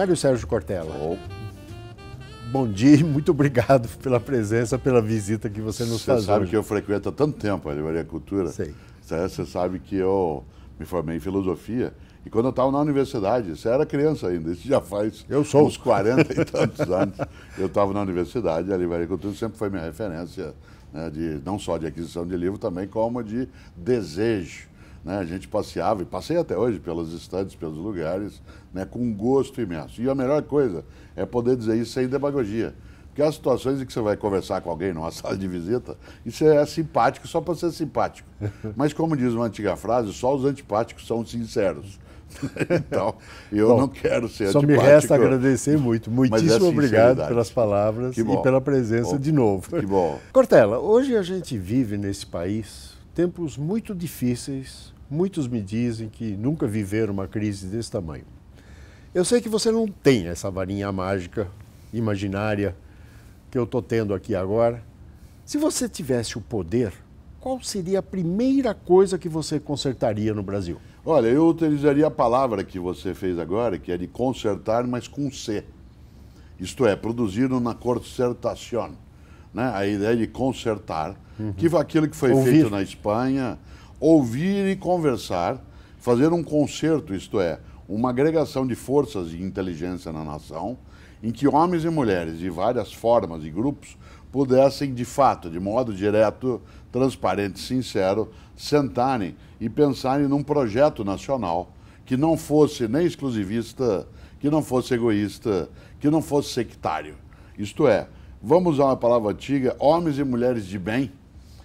Mário Sérgio Cortella. Oh. Bom dia e muito obrigado pela presença, pela visita que você nos faz. Você sabe hoje. que eu frequento há tanto tempo a Livraria Cultura. Sei. Você sabe que eu me formei em filosofia. E quando eu estava na universidade, você era criança ainda, isso já faz eu sou. uns 40 e tantos anos. Eu estava na universidade, a Livraria Cultura sempre foi minha referência, né, de, não só de aquisição de livro, também como de desejo né? A gente passeava, e passei até hoje pelas estantes, pelos lugares, né? com um gosto imenso. E a melhor coisa é poder dizer isso sem demagogia. Porque há situações em que você vai conversar com alguém numa sala de visita e você é simpático só para ser simpático. Mas, como diz uma antiga frase, só os antipáticos são sinceros. então, eu bom, não quero ser Só me resta agradecer muito. É Muitíssimo é obrigado pelas palavras e pela presença bom. de novo. Que bom. Cortella, hoje a gente vive nesse país Tempos muito difíceis, muitos me dizem que nunca viveram uma crise desse tamanho. Eu sei que você não tem essa varinha mágica, imaginária, que eu estou tendo aqui agora. Se você tivesse o poder, qual seria a primeira coisa que você consertaria no Brasil? Olha, eu utilizaria a palavra que você fez agora, que é de consertar, mas com C. Isto é, produzir uma concertação né, a ideia de consertar, uhum. que foi aquilo que foi ouvir. feito na Espanha, ouvir e conversar, fazer um concerto, isto é, uma agregação de forças de inteligência na nação, em que homens e mulheres de várias formas e grupos pudessem, de fato, de modo direto, transparente, sincero, sentarem e pensarem num projeto nacional que não fosse nem exclusivista, que não fosse egoísta, que não fosse sectário. Isto é, vamos usar uma palavra antiga, homens e mulheres de bem,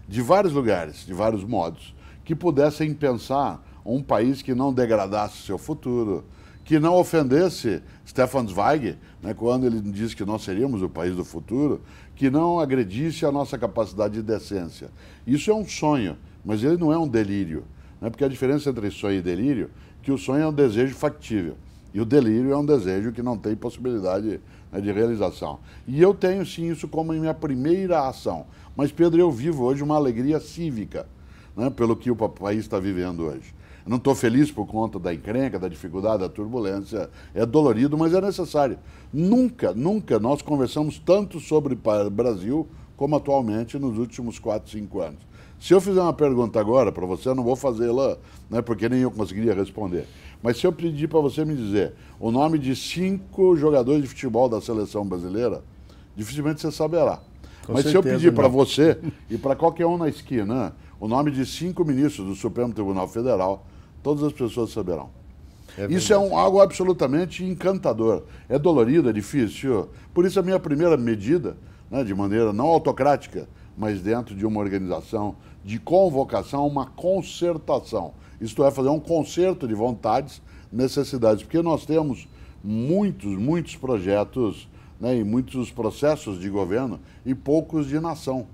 de vários lugares, de vários modos, que pudessem pensar um país que não degradasse seu futuro, que não ofendesse Stefan Zweig, né, quando ele diz que nós seríamos o país do futuro, que não agredisse a nossa capacidade de decência. Isso é um sonho, mas ele não é um delírio, né, porque a diferença entre sonho e delírio é que o sonho é um desejo factível. E o delírio é um desejo que não tem possibilidade né, de realização. E eu tenho sim isso como minha primeira ação. Mas, Pedro, eu vivo hoje uma alegria cívica né, pelo que o país está vivendo hoje. Eu não estou feliz por conta da encrenca, da dificuldade, da turbulência. É dolorido, mas é necessário. Nunca, nunca nós conversamos tanto sobre o Brasil como atualmente nos últimos 4, 5 anos. Se eu fizer uma pergunta agora para você, eu não vou fazê-la, né, porque nem eu conseguiria responder. Mas se eu pedir para você me dizer o nome de cinco jogadores de futebol da seleção brasileira, dificilmente você saberá. Com Mas se eu pedir para você e para qualquer um na esquina o nome de cinco ministros do Supremo Tribunal Federal, todas as pessoas saberão. É isso é um, algo absolutamente encantador. É dolorido, é difícil. Por isso, a minha primeira medida, né, de maneira não autocrática, mas dentro de uma organização de convocação, uma concertação. Isto é, fazer um concerto de vontades, necessidades, porque nós temos muitos, muitos projetos né, e muitos processos de governo e poucos de nação.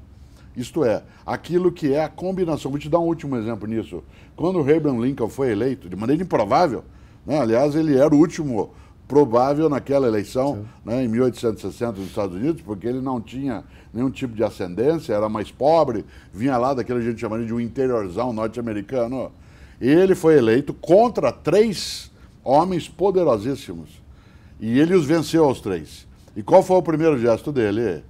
Isto é, aquilo que é a combinação. Vou te dar um último exemplo nisso. Quando o Abraham Lincoln foi eleito, de maneira improvável, né, aliás, ele era o último provável naquela eleição, né, em 1860, nos Estados Unidos, porque ele não tinha nenhum tipo de ascendência, era mais pobre, vinha lá daquilo que a gente chamaria de um interiorzão norte-americano. E ele foi eleito contra três homens poderosíssimos. E ele os venceu aos três. E qual foi o primeiro gesto dele?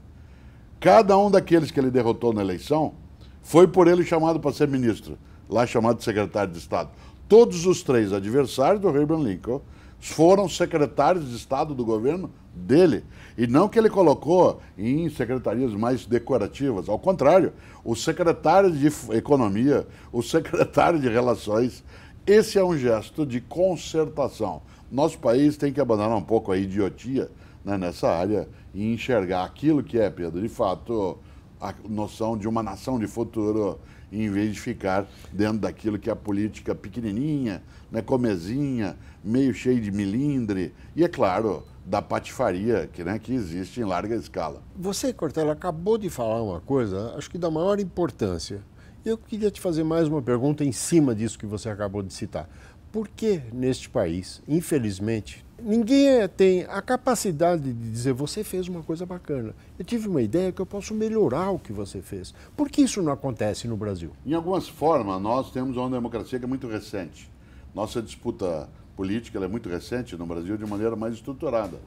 Cada um daqueles que ele derrotou na eleição foi por ele chamado para ser ministro, lá chamado de secretário de Estado. Todos os três adversários do Abraham Lincoln foram secretários de Estado do governo dele. E não que ele colocou em secretarias mais decorativas. Ao contrário, o secretário de Economia, o secretário de Relações, esse é um gesto de concertação. Nosso país tem que abandonar um pouco a idiotia né, nessa área e enxergar aquilo que é, Pedro, de fato, a noção de uma nação de futuro em vez de ficar dentro daquilo que é a política pequenininha, né, comezinha, meio cheio de milindre e, é claro, da patifaria que, né, que existe em larga escala. Você, Cortella, acabou de falar uma coisa, acho que da maior importância. Eu queria te fazer mais uma pergunta em cima disso que você acabou de citar. Porque neste país, infelizmente, ninguém é, tem a capacidade de dizer você fez uma coisa bacana. Eu tive uma ideia que eu posso melhorar o que você fez. Por que isso não acontece no Brasil? Em algumas formas, nós temos uma democracia que é muito recente. Nossa disputa política é muito recente no Brasil de maneira mais estruturada.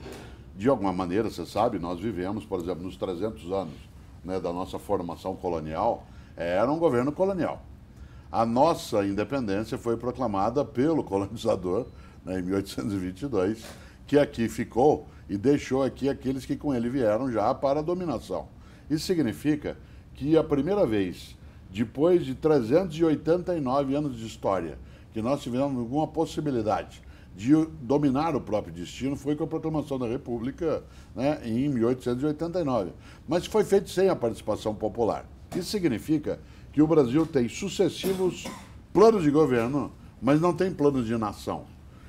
De alguma maneira, você sabe, nós vivemos, por exemplo, nos 300 anos né, da nossa formação colonial, eh, era um governo colonial. A nossa independência foi proclamada pelo colonizador né, em 1822, que aqui ficou e deixou aqui aqueles que com ele vieram já para a dominação. Isso significa que a primeira vez, depois de 389 anos de história, que nós tivemos alguma possibilidade de dominar o próprio destino foi com a proclamação da República né, em 1889. Mas foi feito sem a participação popular. Isso significa que o Brasil tem sucessivos planos de governo, mas não tem planos de nação.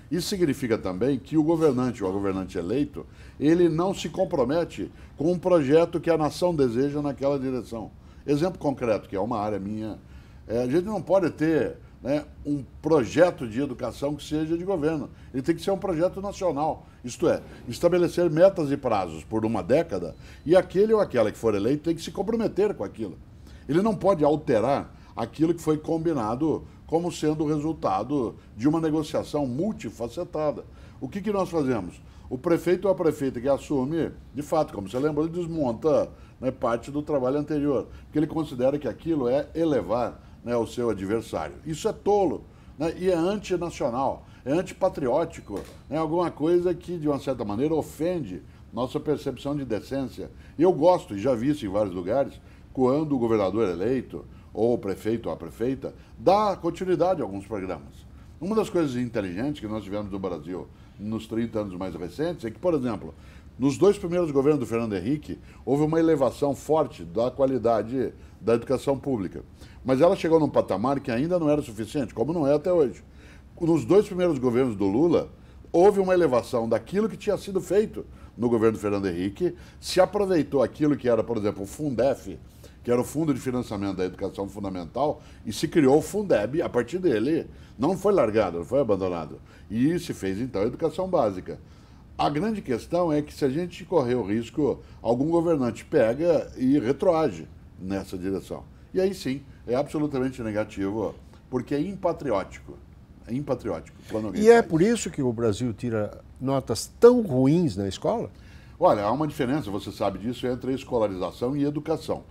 Isso significa também que o governante ou a governante eleito, ele não se compromete com um projeto que a nação deseja naquela direção. Exemplo concreto, que é uma área minha, é, a gente não pode ter né, um projeto de educação que seja de governo. Ele tem que ser um projeto nacional. Isto é, estabelecer metas e prazos por uma década e aquele ou aquela que for eleito tem que se comprometer com aquilo. Ele não pode alterar aquilo que foi combinado como sendo o resultado de uma negociação multifacetada. O que, que nós fazemos? O prefeito ou a prefeita que assume, de fato, como você lembrou, ele desmonta né, parte do trabalho anterior, porque ele considera que aquilo é elevar né, o seu adversário. Isso é tolo né, e é antinacional, é antipatriótico, é alguma coisa que, de uma certa maneira, ofende nossa percepção de decência. Eu gosto, e já vi isso em vários lugares, quando o governador eleito ou o prefeito ou a prefeita dá continuidade a alguns programas. Uma das coisas inteligentes que nós tivemos no Brasil nos 30 anos mais recentes é que, por exemplo, nos dois primeiros governos do Fernando Henrique, houve uma elevação forte da qualidade da educação pública. Mas ela chegou num patamar que ainda não era suficiente, como não é até hoje. Nos dois primeiros governos do Lula, houve uma elevação daquilo que tinha sido feito no governo do Fernando Henrique, se aproveitou aquilo que era, por exemplo, o Fundef, que era o Fundo de Financiamento da Educação Fundamental, e se criou o Fundeb a partir dele. Não foi largado, não foi abandonado. E se fez, então, a educação básica. A grande questão é que se a gente correr o risco, algum governante pega e retroage nessa direção. E aí sim, é absolutamente negativo, porque é impatriótico. É impatriótico. e é faz. por isso que o Brasil tira notas tão ruins na escola? Olha, há uma diferença, você sabe disso, entre escolarização e educação.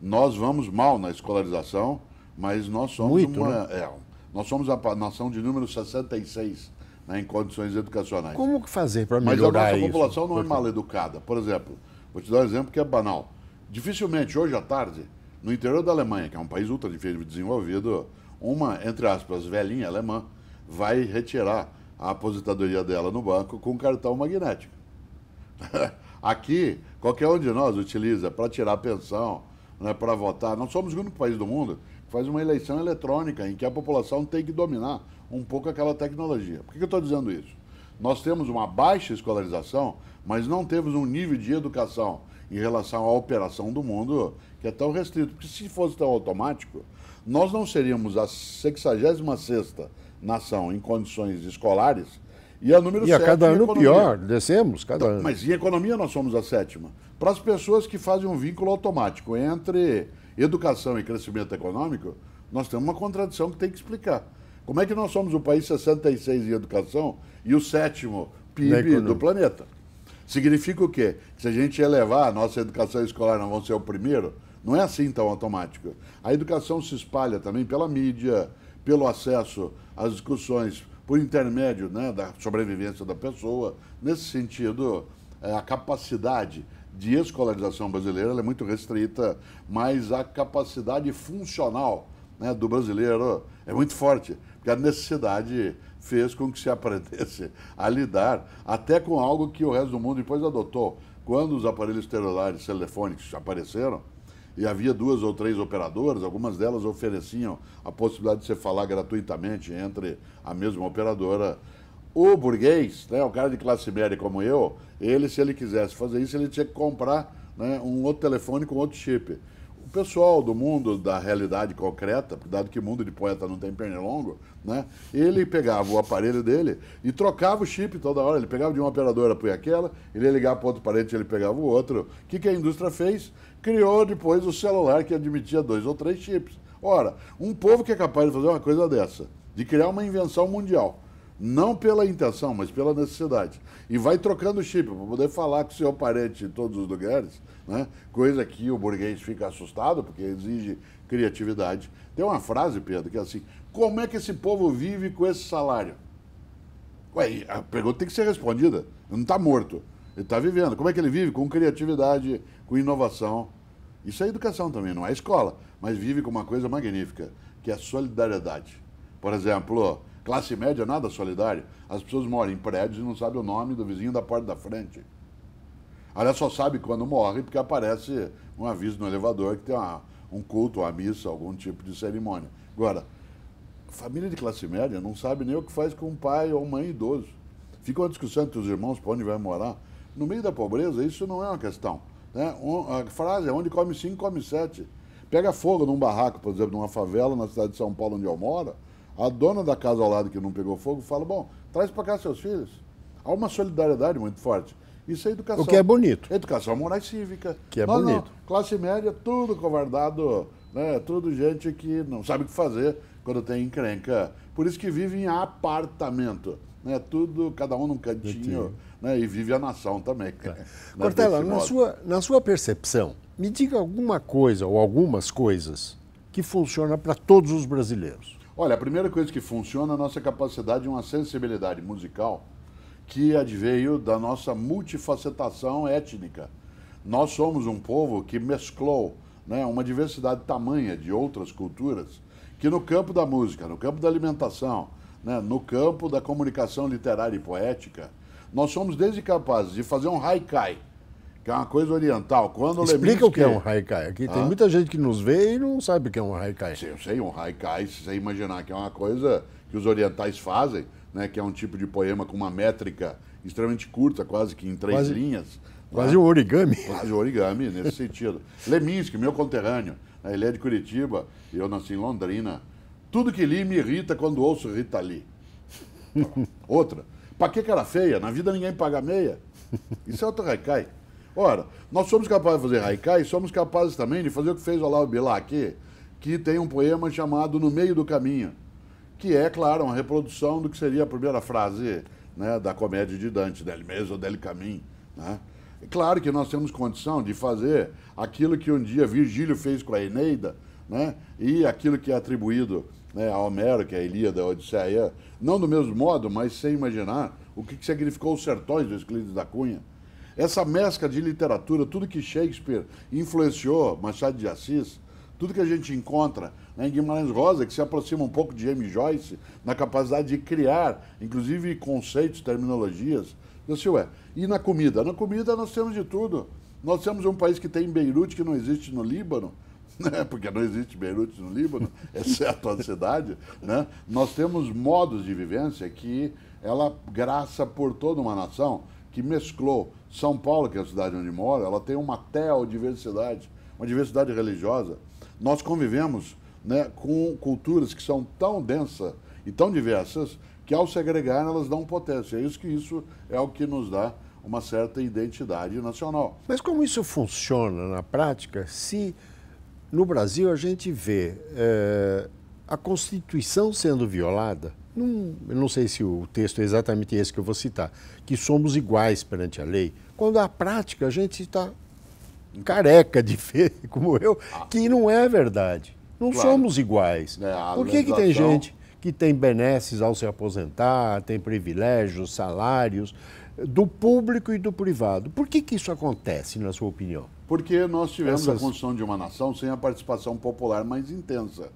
Nós vamos mal na escolarização, mas nós somos Muito, uma, né? é, nós somos a nação de número 66 né, em condições educacionais. Como fazer para melhorar isso? Mas a nossa isso, população não é mal educada. Por exemplo, vou te dar um exemplo que é banal. Dificilmente, hoje à tarde, no interior da Alemanha, que é um país ultra desenvolvido, uma, entre aspas, velhinha alemã, vai retirar a aposentadoria dela no banco com cartão magnético. Aqui, qualquer um de nós utiliza para tirar a pensão, né, para votar. Nós somos o único país do mundo que faz uma eleição eletrônica em que a população tem que dominar um pouco aquela tecnologia. Por que, que eu estou dizendo isso? Nós temos uma baixa escolarização, mas não temos um nível de educação em relação à operação do mundo que é tão restrito. Porque se fosse tão automático, nós não seríamos a 66 nação em condições escolares e a é número E a cada ano pior, descemos cada então, ano. Mas em economia nós somos a sétima para as pessoas que fazem um vínculo automático entre educação e crescimento econômico, nós temos uma contradição que tem que explicar. Como é que nós somos o país 66 em educação e o sétimo PIB do planeta? Significa o quê? Que se a gente elevar a nossa educação escolar, não vamos ser o primeiro? Não é assim tão automático. A educação se espalha também pela mídia, pelo acesso às discussões por intermédio né, da sobrevivência da pessoa. Nesse sentido, é, a capacidade de escolarização brasileira é muito restrita, mas a capacidade funcional né, do brasileiro é muito forte, porque a necessidade fez com que se aprendesse a lidar até com algo que o resto do mundo depois adotou. Quando os aparelhos celulares telefônicos apareceram, e havia duas ou três operadoras, algumas delas ofereciam a possibilidade de você falar gratuitamente entre a mesma operadora o burguês, né, o cara de classe média como eu, ele, se ele quisesse fazer isso, ele tinha que comprar né, um outro telefone com outro chip. O pessoal do mundo da realidade concreta, dado que mundo de poeta não tem pernilongo, né, ele pegava o aparelho dele e trocava o chip toda hora. Ele pegava de uma operadora, punha aquela, ele ia ligar para outro parente, ele pegava o outro. O que, que a indústria fez? Criou depois o celular que admitia dois ou três chips. Ora, um povo que é capaz de fazer uma coisa dessa, de criar uma invenção mundial, não pela intenção, mas pela necessidade. E vai trocando chip para poder falar com o seu parente em todos os lugares, né? coisa que o burguês fica assustado, porque exige criatividade. Tem uma frase, Pedro, que é assim: como é que esse povo vive com esse salário? Ué, a pergunta tem que ser respondida. Ele não está morto, ele está vivendo. Como é que ele vive? Com criatividade, com inovação. Isso é educação também, não é escola, mas vive com uma coisa magnífica, que é a solidariedade. Por exemplo, Classe média nada solidária. As pessoas moram em prédios e não sabem o nome do vizinho da porta da frente. Aliás, só sabe quando morre porque aparece um aviso no elevador que tem uma, um culto, uma missa, algum tipo de cerimônia. Agora, família de classe média não sabe nem o que faz com um pai ou mãe idoso. Fica uma discussão entre os irmãos para onde vai morar. No meio da pobreza, isso não é uma questão. Né? a frase é onde come cinco, come sete. Pega fogo num barraco, por exemplo, numa favela na cidade de São Paulo onde eu moro, a dona da casa ao lado que não pegou fogo fala: bom, traz para cá seus filhos. Há uma solidariedade muito forte. Isso é educação. O que é bonito. Educação moral e cívica. Que é não, bonito. Não. Classe média, tudo covardado, né? tudo gente que não sabe o que fazer quando tem encrenca. Por isso que vive em apartamento. Né? Tudo, cada um num cantinho, né? e vive a nação também. Tá. Né? Cortella, na sua, na sua percepção, me diga alguma coisa ou algumas coisas que funciona para todos os brasileiros. Olha, a primeira coisa que funciona é a nossa capacidade de uma sensibilidade musical que adveio da nossa multifacetação étnica. Nós somos um povo que mesclou né, uma diversidade tamanha de outras culturas que no campo da música, no campo da alimentação, né, no campo da comunicação literária e poética, nós somos desde capazes de fazer um haikai, que é uma coisa oriental. Quando Explica o que, é um haikai. Aqui ah? tem muita gente que nos vê e não sabe o que é um haikai. Sim, eu sei, um haikai, se você imaginar que é uma coisa que os orientais fazem, né, que é um tipo de poema com uma métrica extremamente curta, quase que em três quase, linhas. Quase né? um origami. Quase um origami, nesse sentido. Leminski, meu conterrâneo, né, ele é de Curitiba, eu nasci em Londrina. Tudo que li me irrita quando ouço Rita Lee. Outra. Pra que cara feia? Na vida ninguém paga meia. Isso é outro haikai. Ora, nós somos capazes de fazer haikai, somos capazes também de fazer o que fez o Olavo Bilac, que tem um poema chamado No Meio do Caminho, que é, claro, uma reprodução do que seria a primeira frase né, da comédia de Dante, del mesmo del caminho. Né? É claro que nós temos condição de fazer aquilo que um dia Virgílio fez com a Eneida, né, e aquilo que é atribuído né, a Homero, que é a Ilíada, a Odisseia, não do mesmo modo, mas sem imaginar o que, significou os sertões do Euclides da Cunha, essa mescla de literatura, tudo que Shakespeare influenciou, Machado de Assis, tudo que a gente encontra né, em Guimarães Rosa, que se aproxima um pouco de M. Joyce, na capacidade de criar, inclusive, conceitos, terminologias. Assim, ué, e na comida? Na comida nós temos de tudo. Nós temos um país que tem Beirute, que não existe no Líbano, né? porque não existe Beirute no Líbano, exceto a cidade. Né? Nós temos modos de vivência que ela graça por toda uma nação que mesclou São Paulo, que é a cidade onde moro, ela tem uma teodiversidade, uma diversidade religiosa. Nós convivemos né, com culturas que são tão densas e tão diversas que ao segregar elas dão potência. É isso que isso é o que nos dá uma certa identidade nacional. Mas como isso funciona na prática se no Brasil a gente vê é, a Constituição sendo violada? não, eu não sei se o texto é exatamente esse que eu vou citar, que somos iguais perante a lei, quando a prática a gente está careca de ver, como eu, ah. que não é verdade. Não claro. somos iguais. Né, Por que, legislação... que tem gente que tem benesses ao se aposentar, tem privilégios, salários, do público e do privado? Por que, que isso acontece, na sua opinião? Porque nós tivemos Essas... a construção de uma nação sem a participação popular mais intensa.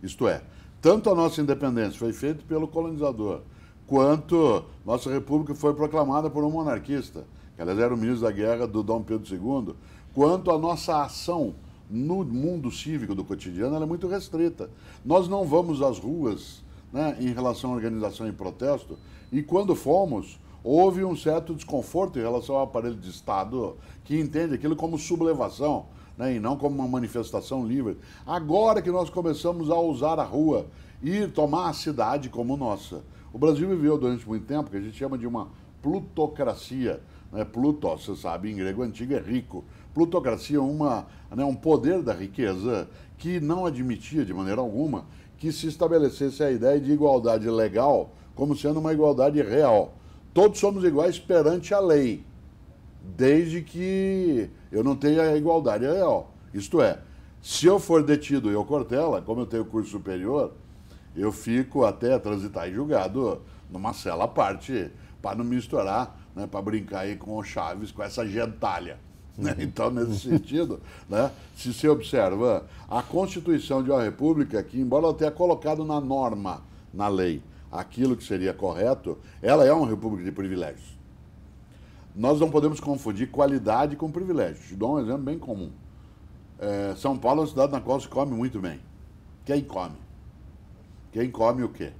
Isto é, tanto a nossa independência foi feita pelo colonizador, quanto nossa república foi proclamada por um monarquista, que aliás era o ministro da guerra do Dom Pedro II, quanto a nossa ação no mundo cívico do cotidiano é muito restrita. Nós não vamos às ruas né, em relação à organização e protesto, e quando fomos, houve um certo desconforto em relação ao aparelho de Estado, que entende aquilo como sublevação né? e não como uma manifestação livre. Agora que nós começamos a usar a rua e tomar a cidade como nossa. O Brasil viveu durante muito tempo que a gente chama de uma plutocracia. Né? Pluto, você sabe, em grego antigo é rico. Plutocracia é uma, né, um poder da riqueza que não admitia de maneira alguma que se estabelecesse a ideia de igualdade legal como sendo uma igualdade real. Todos somos iguais perante a lei desde que eu não tenha igualdade real. É, isto é, se eu for detido e eu Cortella, como eu tenho curso superior, eu fico até transitar em julgado numa cela à parte, para não misturar, né, para brincar aí com o Chaves, com essa gentalha. Né? Uhum. Então, nesse sentido, né, se se observa, a Constituição de uma República, que embora ela tenha colocado na norma, na lei, aquilo que seria correto, ela é uma república de privilégios. Nós não podemos confundir qualidade com privilégio. Te dou um exemplo bem comum. É, São Paulo é uma cidade na qual se come muito bem. Quem come? Quem come o quê?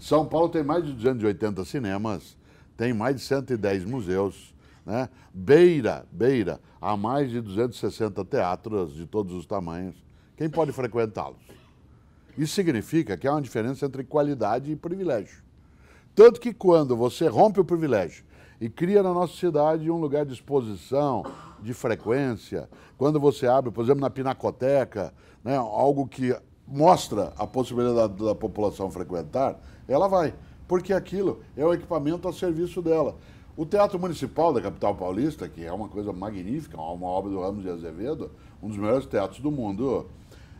São Paulo tem mais de 280 cinemas, tem mais de 110 museus, né? beira, beira, há mais de 260 teatros de todos os tamanhos. Quem pode frequentá-los? Isso significa que há uma diferença entre qualidade e privilégio. Tanto que quando você rompe o privilégio e cria na nossa cidade um lugar de exposição, de frequência. Quando você abre, por exemplo, na Pinacoteca, né, algo que mostra a possibilidade da população frequentar, ela vai, porque aquilo é o equipamento a serviço dela. O Teatro Municipal da capital paulista, que é uma coisa magnífica, uma obra do Ramos de Azevedo, um dos melhores teatros do mundo,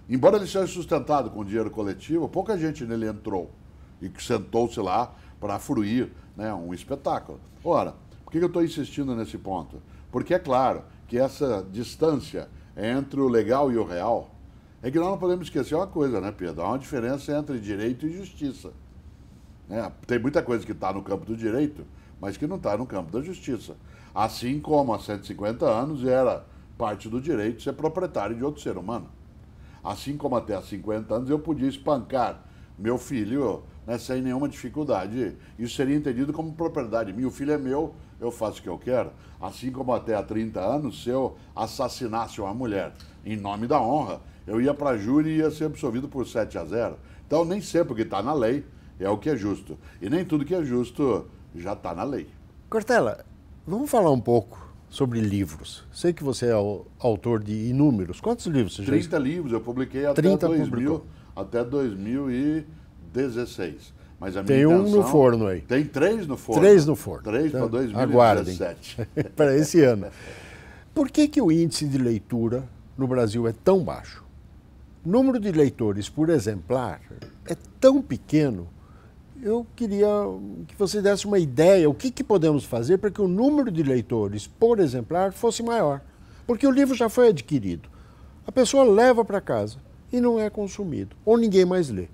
embora ele seja sustentado com dinheiro coletivo, pouca gente nele entrou e sentou-se lá para fruir né, um espetáculo. Ora, por que eu estou insistindo nesse ponto? Porque é claro que essa distância entre o legal e o real é que nós não podemos esquecer uma coisa, né, Pedro? Há uma diferença entre direito e justiça. Né? Tem muita coisa que está no campo do direito, mas que não está no campo da justiça. Assim como há 150 anos era parte do direito ser proprietário de outro ser humano. Assim como até há 50 anos eu podia espancar meu filho, né, sem nenhuma dificuldade. Isso seria entendido como propriedade minha. O filho é meu, eu faço o que eu quero. Assim como até há 30 anos, se eu assassinasse uma mulher em nome da honra, eu ia para a júri e ia ser absolvido por 7 a 0. Então, nem sempre o que está na lei é o que é justo. E nem tudo que é justo já está na lei. Cortella, vamos falar um pouco sobre livros. Sei que você é autor de inúmeros. Quantos livros você 30 já 30 livros, eu publiquei até 30 2000. Publicou até 2016. Mas a tem minha um no forno aí. Tem três no forno. Três no forno. Três então, para 2017. para esse ano. Por que, que o índice de leitura no Brasil é tão baixo? O número de leitores por exemplar é tão pequeno. Eu queria que você desse uma ideia, o que, que podemos fazer para que o número de leitores por exemplar fosse maior. Porque o livro já foi adquirido. A pessoa leva para casa e não é consumido, ou ninguém mais lê.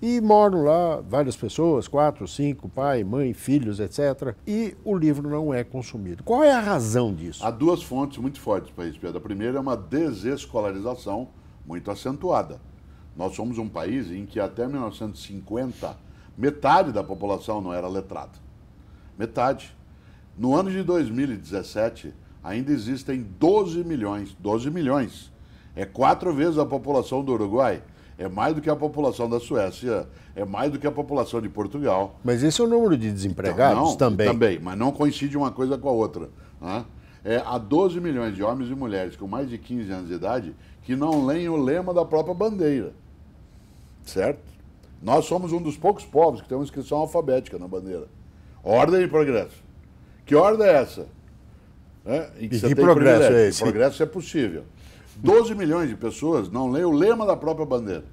E moram lá várias pessoas, quatro, cinco, pai, mãe, filhos, etc. E o livro não é consumido. Qual é a razão disso? Há duas fontes muito fortes para isso, Pedro. A primeira é uma desescolarização muito acentuada. Nós somos um país em que até 1950 metade da população não era letrada. Metade. No ano de 2017, ainda existem 12 milhões, 12 milhões é quatro vezes a população do Uruguai. É mais do que a população da Suécia, é mais do que a população de Portugal. Mas esse é o número de desempregados não, também. Também, mas não coincide uma coisa com a outra. Né? É, há 12 milhões de homens e mulheres com mais de 15 anos de idade que não leem o lema da própria bandeira. Certo? Nós somos um dos poucos povos que tem uma inscrição alfabética na bandeira. Ordem e progresso. Que ordem é essa? É, e que progresso é privilégio. é esse? Progresso é possível. 12 milhões de pessoas não leem o lema da própria bandeira.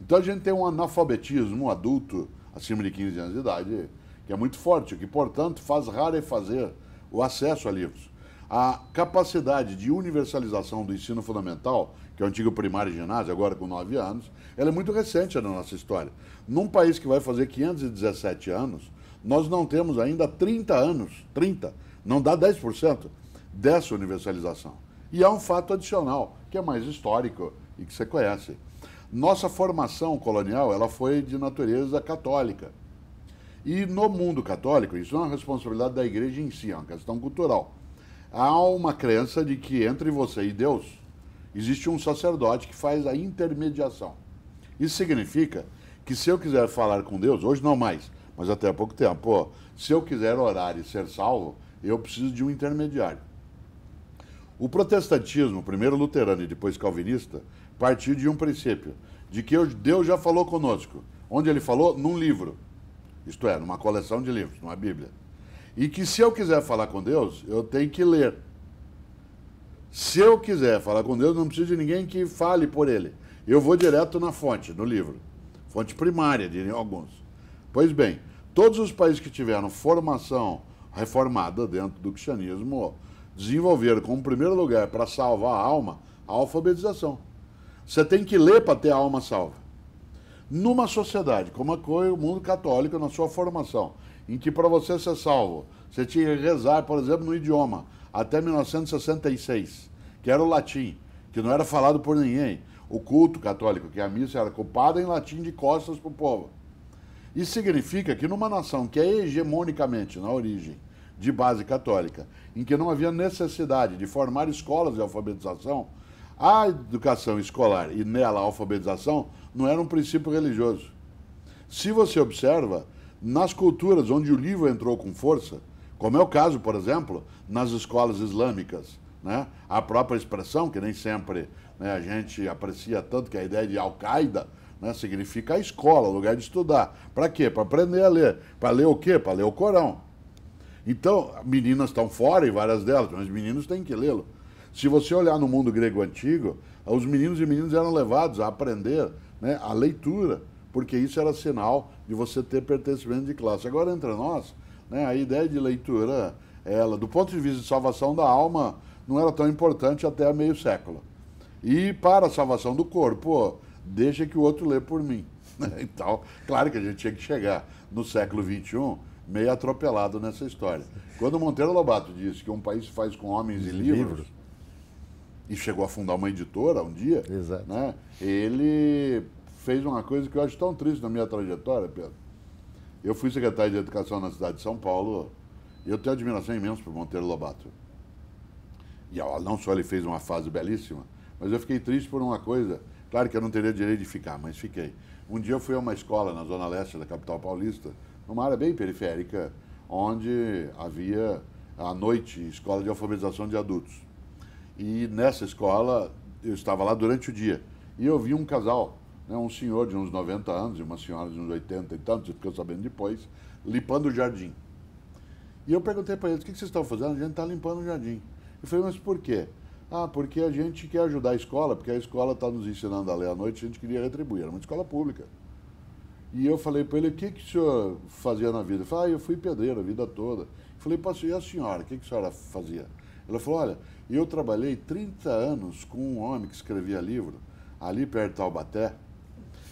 Então a gente tem um analfabetismo adulto acima de 15 anos de idade que é muito forte, o que, portanto, faz rarefazer o acesso a livros. A capacidade de universalização do ensino fundamental, que é o antigo primário e ginásio, agora com 9 anos, ela é muito recente na nossa história. Num país que vai fazer 517 anos, nós não temos ainda 30 anos, 30, não dá 10% dessa universalização. E há um fato adicional, que é mais histórico e que você conhece. Nossa formação colonial ela foi de natureza católica. E no mundo católico, isso não é uma responsabilidade da igreja em si, é uma questão cultural. Há uma crença de que entre você e Deus existe um sacerdote que faz a intermediação. Isso significa que se eu quiser falar com Deus, hoje não mais, mas até há pouco tempo, se eu quiser orar e ser salvo, eu preciso de um intermediário. O protestantismo, primeiro luterano e depois calvinista, partiu de um princípio, de que Deus já falou conosco. Onde ele falou? Num livro. Isto é, numa coleção de livros, numa Bíblia. E que se eu quiser falar com Deus, eu tenho que ler. Se eu quiser falar com Deus, não preciso de ninguém que fale por ele. Eu vou direto na fonte, no livro. Fonte primária, diriam alguns. Pois bem, todos os países que tiveram formação reformada dentro do cristianismo Desenvolver, como primeiro lugar para salvar a alma a alfabetização. Você tem que ler para ter a alma salva. Numa sociedade como a foi o mundo católico na sua formação, em que para você ser salvo, você tinha que rezar, por exemplo, no idioma, até 1966, que era o latim, que não era falado por ninguém. O culto católico, que é a missa era culpada em latim de costas para o povo. Isso significa que numa nação que é hegemonicamente, na origem, de base católica, em que não havia necessidade de formar escolas de alfabetização, a educação escolar e nela a alfabetização não era um princípio religioso. Se você observa, nas culturas onde o livro entrou com força, como é o caso, por exemplo, nas escolas islâmicas, né? a própria expressão, que nem sempre né, a gente aprecia tanto, que a ideia de Al-Qaeda né, significa a escola, lugar de estudar. Para quê? Para aprender a ler. Para ler o quê? Para ler o Corão. Então, meninas estão fora, e várias delas, mas meninos têm que lê-lo. Se você olhar no mundo grego antigo, os meninos e meninas eram levados a aprender né, a leitura, porque isso era sinal de você ter pertencimento de classe. Agora, entre nós, né, a ideia de leitura, ela, do ponto de vista de salvação da alma, não era tão importante até meio século. E para a salvação do corpo, deixa que o outro lê por mim. Então, claro que a gente tinha que chegar no século XXI meio atropelado nessa história. Quando Monteiro Lobato disse que um país se faz com homens e livros, livros, e chegou a fundar uma editora um dia, Exato. Né, ele fez uma coisa que eu acho tão triste na minha trajetória, Pedro. Eu fui secretário de Educação na cidade de São Paulo e eu tenho admiração imensa por Monteiro Lobato. E não só ele fez uma fase belíssima, mas eu fiquei triste por uma coisa. Claro que eu não teria direito de ficar, mas fiquei. Um dia eu fui a uma escola na Zona Leste da capital paulista, numa área bem periférica, onde havia à noite escola de alfabetização de adultos. E nessa escola, eu estava lá durante o dia. E eu vi um casal, né, um senhor de uns 90 anos e uma senhora de uns 80 e tantos, eu sabendo depois, limpando o jardim. E eu perguntei para eles: o que vocês estão fazendo? A gente está limpando o jardim. Eu falei: mas por quê? Ah, porque a gente quer ajudar a escola, porque a escola está nos ensinando a ler à noite, a gente queria retribuir. Era uma escola pública. E eu falei para ele, o que, que o senhor fazia na vida? Ele falou, ah, eu fui pedreiro a vida toda. Eu falei, pastor, e a senhora, o que, que a senhora fazia? Ela falou, olha, eu trabalhei 30 anos com um homem que escrevia livro, ali perto de Taubaté.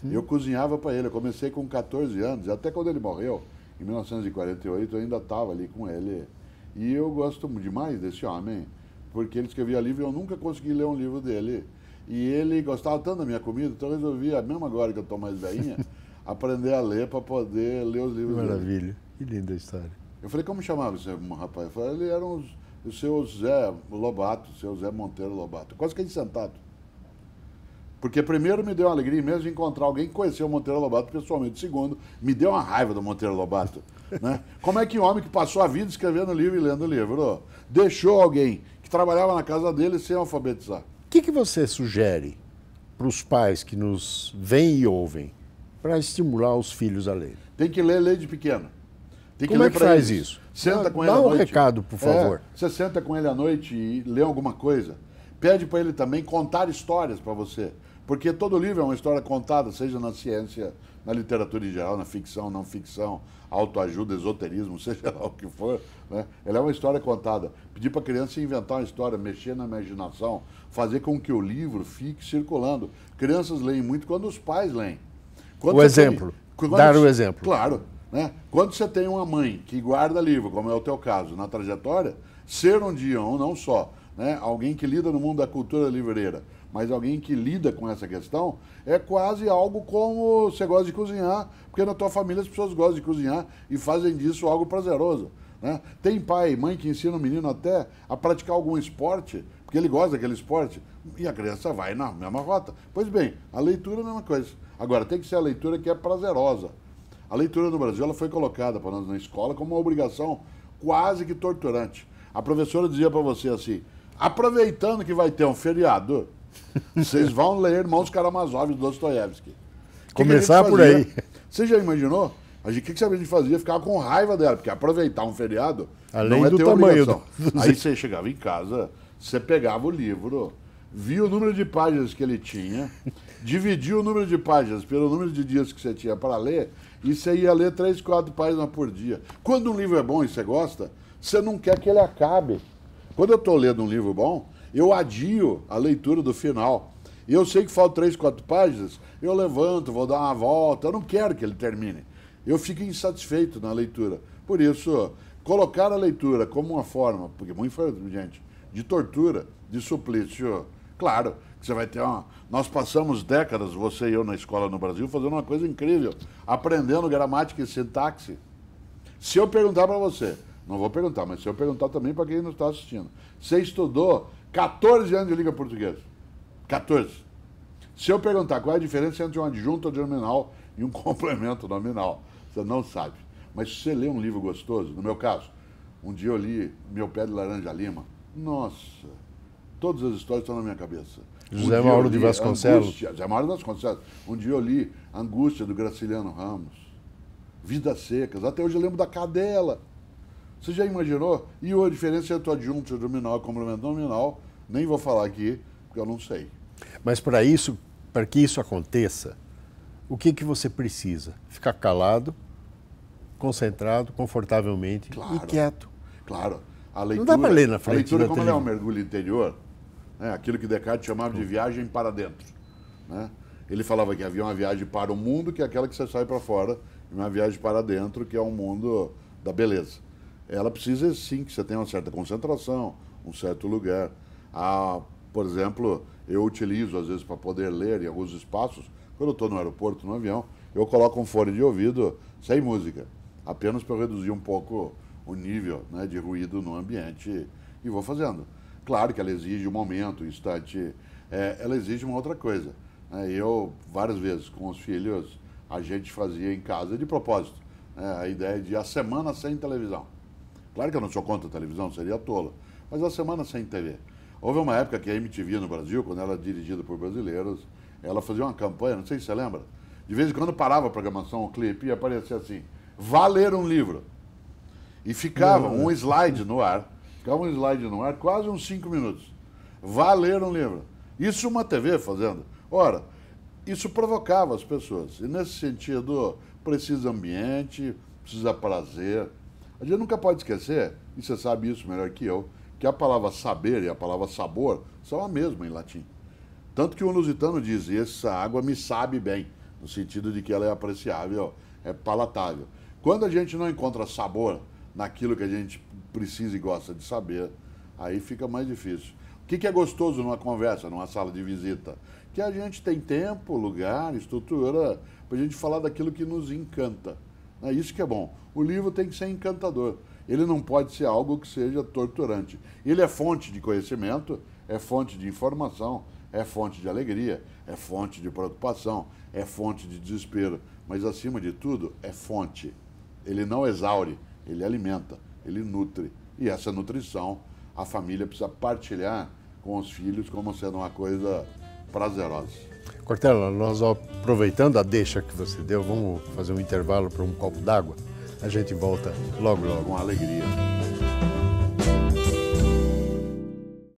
Sim. Eu cozinhava para ele, eu comecei com 14 anos, até quando ele morreu, em 1948, eu ainda estava ali com ele. E eu gosto demais desse homem, porque ele escrevia livro e eu nunca consegui ler um livro dele. E ele gostava tanto da minha comida, então eu resolvi, ah, mesmo agora que eu estou mais velhinha, aprender a ler para poder ler os livros Maravilha. dele. Que linda a história. Eu falei, como chamava esse rapaz? Eu falei, ele era uns, o seu Zé Lobato, o seu Zé Monteiro Lobato. Quase que ele sentado. Porque primeiro me deu uma alegria mesmo de encontrar alguém que conheceu o Monteiro Lobato pessoalmente. Segundo, me deu uma raiva do Monteiro Lobato. Né? Como é que um homem que passou a vida escrevendo livro e lendo livro deixou alguém que trabalhava na casa dele sem alfabetizar? O que, que você sugere para os pais que nos veem e ouvem? para estimular os filhos a ler. Tem que ler lei de pequeno. Tem Como é que faz eles. isso? Senta com Dá ele um à noite. Dá um recado, por é, favor. É, você senta com ele à noite e lê alguma coisa. Pede para ele também contar histórias para você. Porque todo livro é uma história contada, seja na ciência, na literatura em geral, na ficção, não ficção, autoajuda, esoterismo, seja lá o que for. Né? Ela é uma história contada. Pedir para a criança inventar uma história, mexer na imaginação, fazer com que o livro fique circulando. Crianças leem muito quando os pais leem. Quando o exemplo. Tem, dar o exemplo. Claro. Né? Quando você tem uma mãe que guarda livro, como é o teu caso, na trajetória, ser um dia ou não só, né? alguém que lida no mundo da cultura livreira, mas alguém que lida com essa questão, é quase algo como você gosta de cozinhar, porque na tua família as pessoas gostam de cozinhar e fazem disso algo prazeroso. Né? Tem pai e mãe que ensinam o menino até a praticar algum esporte, porque ele gosta daquele esporte, e a criança vai na mesma rota. Pois bem, a leitura é a mesma coisa. Agora, tem que ser a leitura que é prazerosa. A leitura no Brasil ela foi colocada, para nós na escola, como uma obrigação quase que torturante. A professora dizia para você assim: aproveitando que vai ter um feriado, vocês vão ler Irmãos Karamazov de Dostoiévski. Começar por aí. Você já imaginou? A gente, o que, que a gente fazia? Ficava com raiva dela, porque aproveitar um feriado Além não é do ter tamanho obrigação. Do... Aí você chegava em casa, você pegava o livro, viu o número de páginas que ele tinha, dividiu o número de páginas pelo número de dias que você tinha para ler, e você ia ler três, quatro páginas por dia. Quando um livro é bom e você gosta, você não quer que ele acabe. Quando eu estou lendo um livro bom, eu adio a leitura do final. E eu sei que faltam três, quatro páginas, eu levanto, vou dar uma volta, eu não quero que ele termine. Eu fico insatisfeito na leitura. Por isso, colocar a leitura como uma forma, porque muito gente, de tortura, de suplício Claro que você vai ter uma. Nós passamos décadas, você e eu, na escola no Brasil, fazendo uma coisa incrível, aprendendo gramática e sintaxe. Se eu perguntar para você, não vou perguntar, mas se eu perguntar também para quem não está assistindo, você estudou 14 anos de língua portuguesa. 14. Se eu perguntar qual é a diferença entre um adjunto nominal e um complemento nominal, você não sabe. Mas se você lê um livro gostoso, no meu caso, um dia eu li Meu Pé de Laranja Lima, nossa, Todas as histórias estão na minha cabeça. José um Mauro de Vasconcelos. José Mauro de Vasconcelos. Um dia eu li Angústia, do Graciliano Ramos. Vidas Secas. Até hoje eu lembro da cadela. Você já imaginou? E a diferença entre o adjunto nominal e o complemento nominal, nem vou falar aqui, porque eu não sei. Mas para isso, para que isso aconteça, o que, que você precisa? Ficar calado, concentrado, confortavelmente claro, e quieto. Claro. A leitura, não dá para ler na frente. A leitura, como ela é um mergulho interior, né? aquilo que Descartes chamava de viagem para dentro. Né? Ele falava que havia uma viagem para o mundo, que é aquela que você sai para fora, e uma viagem para dentro, que é o um mundo da beleza. Ela precisa, sim, que você tenha uma certa concentração, um certo lugar. Ah, por exemplo, eu utilizo, às vezes, para poder ler em alguns espaços, quando eu estou no aeroporto, no avião, eu coloco um fone de ouvido sem música, apenas para reduzir um pouco o nível né, de ruído no ambiente e vou fazendo. Claro que ela exige um momento, um instante, tá é, ela exige uma outra coisa. Né? Eu, várias vezes, com os filhos, a gente fazia em casa de propósito. Né? A ideia de a semana sem televisão. Claro que eu não sou contra a televisão, seria tolo. Mas a semana sem TV. Houve uma época que a MTV no Brasil, quando ela era dirigida por brasileiros, ela fazia uma campanha, não sei se você lembra, de vez em quando parava a programação, o clipe, e aparecia assim, vá ler um livro. E ficava não, não. um slide no ar Ficava um slide no ar, quase uns cinco minutos. Vá ler um livro. Isso uma TV fazendo. Ora, isso provocava as pessoas. E nesse sentido, precisa ambiente, precisa prazer. A gente nunca pode esquecer, e você sabe isso melhor que eu, que a palavra saber e a palavra sabor são a mesma em latim. Tanto que o lusitano diz, essa água me sabe bem, no sentido de que ela é apreciável, é palatável. Quando a gente não encontra sabor naquilo que a gente precisa e gosta de saber, aí fica mais difícil. O que, que é gostoso numa conversa, numa sala de visita? Que a gente tem tempo, lugar, estrutura para a gente falar daquilo que nos encanta. É isso que é bom. O livro tem que ser encantador. Ele não pode ser algo que seja torturante. Ele é fonte de conhecimento, é fonte de informação, é fonte de alegria, é fonte de preocupação, é fonte de desespero, mas acima de tudo, é fonte. Ele não exaure, ele alimenta, ele nutre. E essa nutrição a família precisa partilhar com os filhos como sendo uma coisa prazerosa. Cortella, nós aproveitando a deixa que você deu, vamos fazer um intervalo para um copo d'água. A gente volta logo, logo. Com alegria.